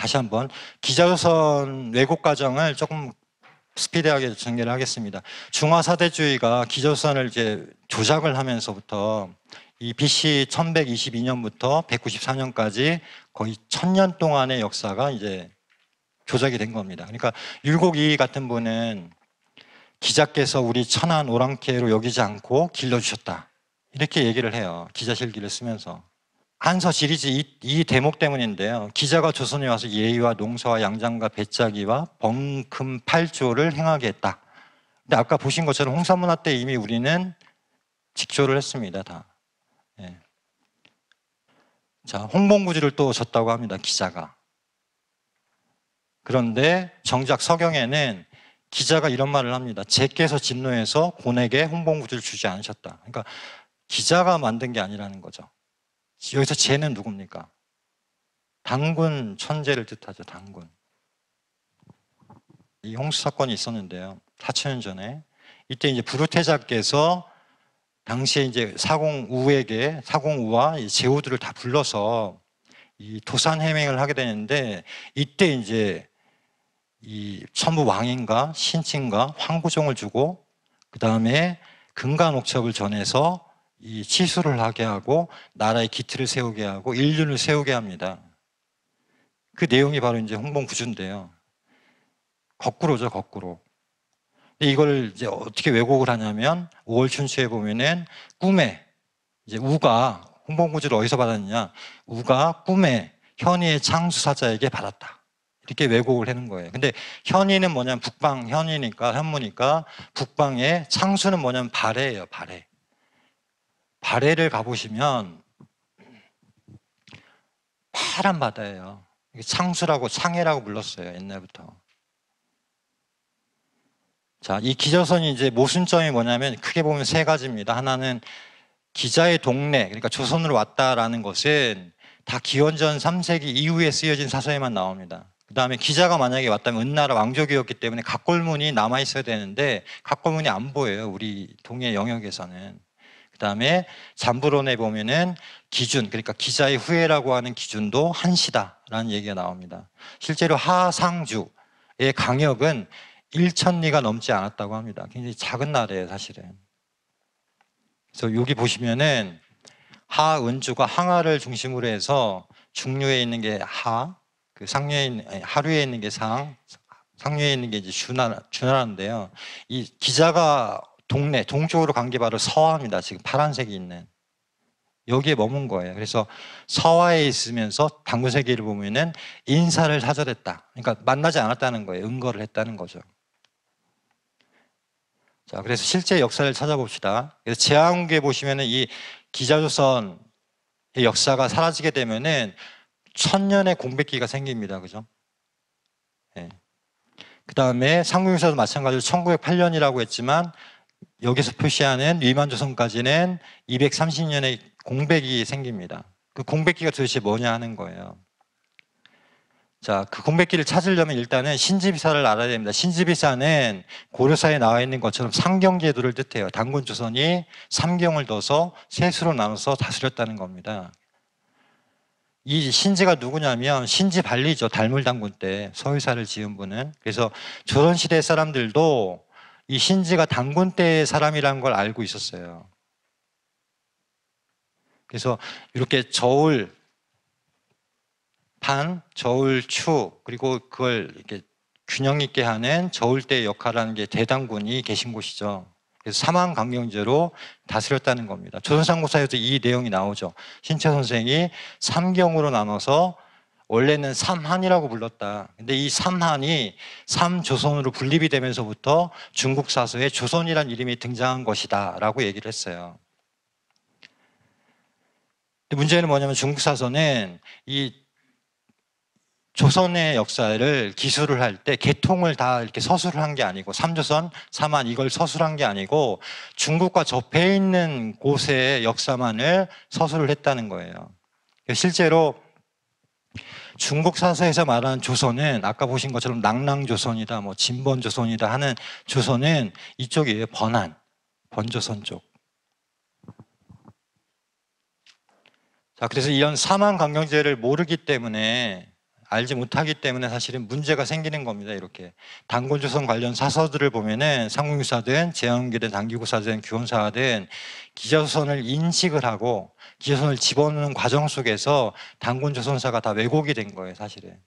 다시 한번 기자조선 왜곡 과정을 조금 스피디하게 전개를 하겠습니다. 중화 사대주의가 기조선을 이제 조작을 하면서부터 이 BC 1122년부터 194년까지 거의 천년 동안의 역사가 이제 조작이 된 겁니다. 그러니까 율곡이 같은 분은 기자께서 우리 천안 오랑캐로 여기지 않고 길러주셨다. 이렇게 얘기를 해요. 기자실기를 쓰면서. 한서 시리즈 이, 이, 대목 때문인데요. 기자가 조선에 와서 예의와 농사와 양장과 배짜기와 범금 팔조를 행하게 했다. 근데 아까 보신 것처럼 홍사문화 때 이미 우리는 직조를 했습니다. 다. 예. 자, 홍봉구지를 또 졌다고 합니다. 기자가. 그런데 정작 서경에는 기자가 이런 말을 합니다. 제께서 진노해서 곤에게 홍봉구지를 주지 않으셨다. 그러니까 기자가 만든 게 아니라는 거죠. 여기서 죄는 누굽니까? 당군 천재를 뜻하죠. 당군. 이 홍수 사건이 있었는데요. 4천년 전에 이때 이제 부르태자께서 당시에 이제 사공우에게 사공우와 제후들을 다 불러서 이 도산 해명을 하게 되는데 이때 이제 이 천부 왕인가 신친가 황구종을 주고 그 다음에 금간옥첩을 전해서 이 치수를 하게 하고 나라의 기틀을 세우게 하고 인륜을 세우게 합니다. 그 내용이 바로 이제 홍봉 구주인데요. 거꾸로죠, 거꾸로. 이걸 이제 어떻게 왜곡을 하냐면 5월 춘추에 보면은 꿈에 이제 우가 홍봉 구주를 어디서 받았느냐? 우가 꿈에 현희의 창수사자에게 받았다. 이렇게 왜곡을 하는 거예요. 근데 현이는 뭐냐면 북방 현이니까 현무니까 북방의 창수는 뭐냐면 발해예요. 발해. 발해를 가보시면 파란 바다예요. 상수라고 상해라고 불렀어요 옛날부터. 자, 이 기저선이 이제 모순점이 뭐냐면 크게 보면 세 가지입니다. 하나는 기자의 동네, 그러니까 조선으로 왔다라는 것은 다 기원전 3세기 이후에 쓰여진 사서에만 나옵니다. 그 다음에 기자가 만약에 왔다면 은나라 왕족이었기 때문에 각골문이 남아있어야 되는데 각골문이 안 보여요. 우리 동해 영역에서는. 그다음에 잠부론에 보면은 기준 그러니까 기자의 후예라고 하는 기준도 한시다라는 얘기가 나옵니다. 실제로 하상주의 강역은 1천리가 넘지 않았다고 합니다. 굉장히 작은 나라예요, 사실은. 그래서 여기 보시면은 하은주가 항하를 중심으로 해서 중류에 있는 게 하, 그 상류에 있는, 하류에 있는 게 상, 상류에 있는 게 이제 주나, 주나라인데요. 이 기자가 동네 동쪽으로 간 게 바로 서화입니다. 지금 파란색이 있는 여기에 머문 거예요. 그래서 서화에 있으면서 당군 세계를 보면은 인사를 사절했다. 그러니까 만나지 않았다는 거예요. 응거를 했다는 거죠. 자, 그래서 실제 역사를 찾아봅시다. 그래서 제왕국에 보시면은 이 기자조선의 역사가 사라지게 되면은 천년의 공백기가 생깁니다. 그죠? 예. 네. 그 다음에 상국역사도 마찬가지로 1908년이라고 했지만 여기서 표시하는 위만조선까지는 230년의 공백이 생깁니다. 그 공백기가 도대체 뭐냐 하는 거예요. 자, 그 공백기를 찾으려면 일단은 신지비사를 알아야 됩니다. 신지비사는 고려사에 나와 있는 것처럼 상경제도를 뜻해요. 당군 조선이 삼경을 넣서 세수로 나눠서 다스렸다는 겁니다. 이 신지가 누구냐면 신지 발리죠. 달물당군 때 서유사를 지은 분은. 그래서 조선시대 사람들도 이 신지가 단군 때의 사람이란 걸 알고 있었어요. 그래서 이렇게 저울 판, 저울 추, 그리고 그걸 이렇게 균형 있게 하는 저울대 역할하는 게 대당군이 계신 곳이죠. 그래서 사망 강경제로 다스렸다는 겁니다. 조선상고사에서 이 내용이 나오죠. 신채 선생이 3경으로 나눠서 원래는 삼한이라고 불렀다. 근데 이 삼한이 삼조선으로 분립이 되면서부터 중국 사서에 조선이란 이름이 등장한 것이다라고 얘기를 했어요. 근데 문제는 뭐냐면 중국 사서는 이 조선의 역사를 기술을 할 때 개통을 다 이렇게 서술을 한게 아니고 삼조선, 삼한 이걸 서술한 게 아니고 중국과 접해 있는 곳의 역사만을 서술을 했다는 거예요. 실제로 중국 사서에서 말하는 조선은 아까 보신 것처럼 낭랑조선이다, 뭐 진번조선이다 하는 조선은 이쪽이에요. 번안, 번조선 쪽. 자, 그래서 이런 사망 강경제를 모르기 때문에 알지 못하기 때문에 사실은 문제가 생기는 겁니다. 이렇게 단군 조선 관련 사서들을 보면은 상공유사든 재현기든 단기구사든 규원사든 기저선을 인식을 하고 기저선을 집어넣는 과정 속에서 단군 조선사가 다 왜곡이 된 거예요, 사실은.